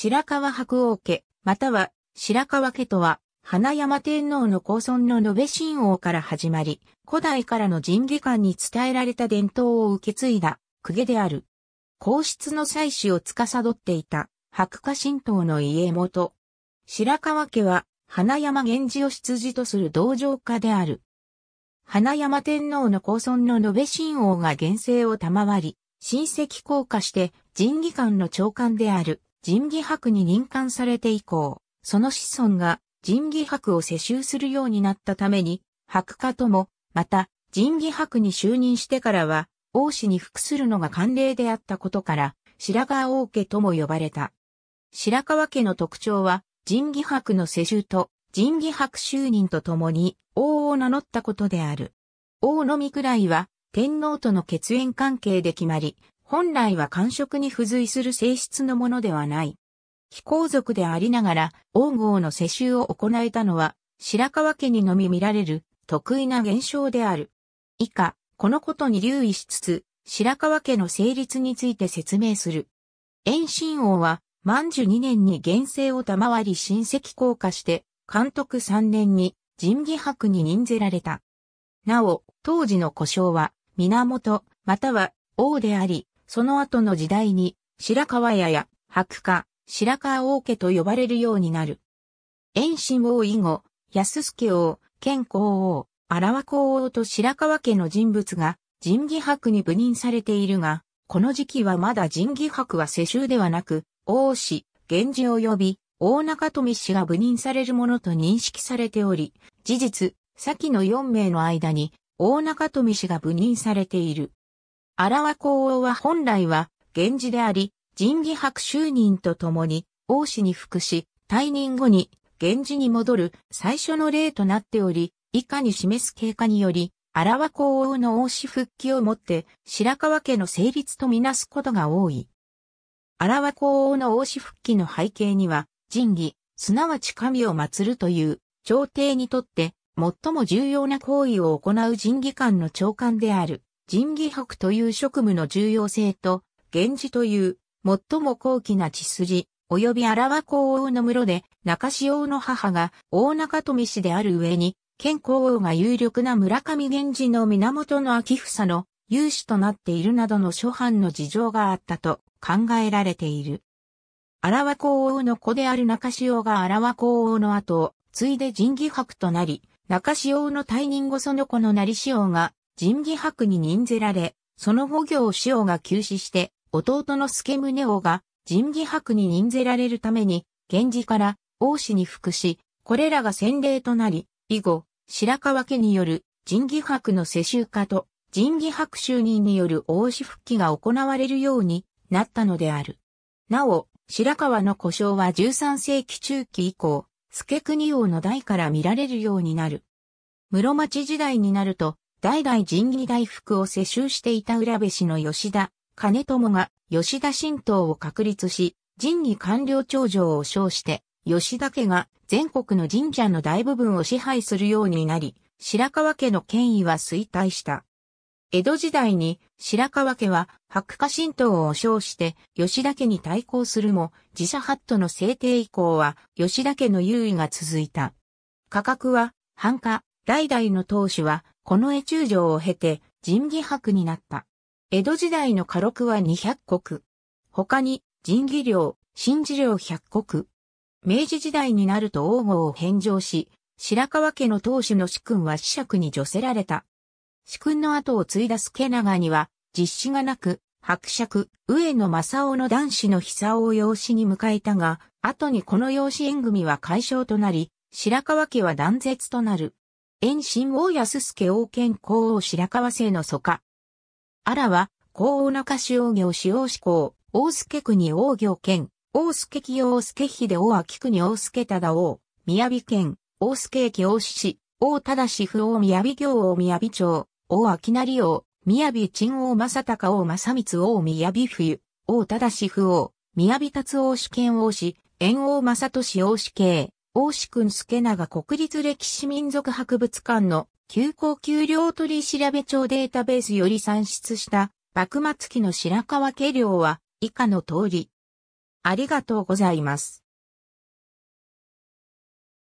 白河白王家、または白河家とは、花山天皇の高孫の延べ親王から始まり、古代からの神技官に伝えられた伝統を受け継いだ、公家である。皇室の祭祀を司っていた、白化神道の家元。白河家は、花山源氏を出自とする道場家である。花山天皇の高孫の延べ親王が原生を賜り、親戚降下して、神技官の長官である、仁義博に任官されて以降、その子孫が仁義博を世襲するようになったために、博家とも、また、仁義博に就任してからは、王子に服するのが慣例であったことから、白川王家とも呼ばれた。白川家の特徴は、仁義博の世襲と仁義博就任とともに王を名乗ったことである。王のみくらいは天皇との血縁関係で決まり、本来は感触に付随する性質のものではない。非皇族でありながら、王号の世襲を行えたのは、白川家にのみ見られる、得意な現象である。以下、このことに留意しつつ、白川家の成立について説明する。遠心王は、万寿二年に厳正を賜り親戚降下して、監督三年に仁義博に任ぜられた。なお、当時の故障は、源、または王であり、その後の時代に、白川屋や白家、白川王家と呼ばれるようになる。遠心王以後、安助王、健康王、荒和公王と白川家の人物が、仁義伯に部任されているが、この時期はまだ仁義伯は世襲ではなく、王氏、源氏及び、大中富氏が部任されるものと認識されており、事実、先の4名の間に、大中富氏が部任されている。荒和公王は本来は、源氏であり、仁義白、就任とともに、王子に服し、退任後に、源氏に戻る最初の例となっており、以下に示す経過により、荒和公王の王子復帰をもって、白川家の成立とみなすことが多い。荒和公王の王子復帰の背景には、仁義、すなわち神を祀るという、朝廷にとって、最も重要な行為を行う仁義官の長官である、仁義博という職務の重要性と、源氏という最も高貴な血筋、及び荒和皇王の室で、中志王の母が大中富氏である上に、健皇王が有力な村上源氏の源の秋房の有志となっているなどの諸藩の事情があったと考えられている。荒和皇王の子である中潮が荒和皇王の後を、継いで仁義博となり、中潮の退任後その子の成潮が仁義博に任ぜられ、その後行志王が急死して、弟の助宗王が仁義博に任ぜられるために、源氏から王子に服し、これらが先例となり、以後、白川家による仁義博の世襲化と仁義博就任による王子復帰が行われるようになったのである。なお、白川の故障は13世紀中期以降、助国王の代から見られるようになる。室町時代になると、代々神義大福を世襲していた浦部氏の吉田、金友が吉田神道を確立し、神義官僚長城を称して、吉田家が全国の神社の大部分を支配するようになり、白川家の権威は衰退した。江戸時代に白川家は白化神道を称して吉田家に対抗するも自社ハットの制定以降は吉田家の優位が続いた。価格は繁華、代々の当主はこの江中城を経て神儀博になった。江戸時代の家禄は200国。他に神儀領、新寺領100国。明治時代になると王号を返上し、白川家の当主の主君は子爵に除せられた。主君の後を継いだ助長には、実施がなく、伯爵、上野正夫の男子の久雄を養子に迎えたが、後にこの養子縁組は解消となり、白川家は断絶となる。遠心王安助王権皇王白河生の祖家。あらは、皇王中主王行主王志公、王助国王行権、王助木王助秀王秋国王助忠王、宮城県、王助駅王志王忠志府王宮城行王宮城町、王秋成王、宮城鎮王正隆王正光王宮城冬、王忠志府王、宮城達王主権王子、炎王正俊王子系、大志くん助長国立歴史民族博物館の休校給料取調べ帳データベースより算出した幕末期の白川家料は以下の通り。ありがとうございます。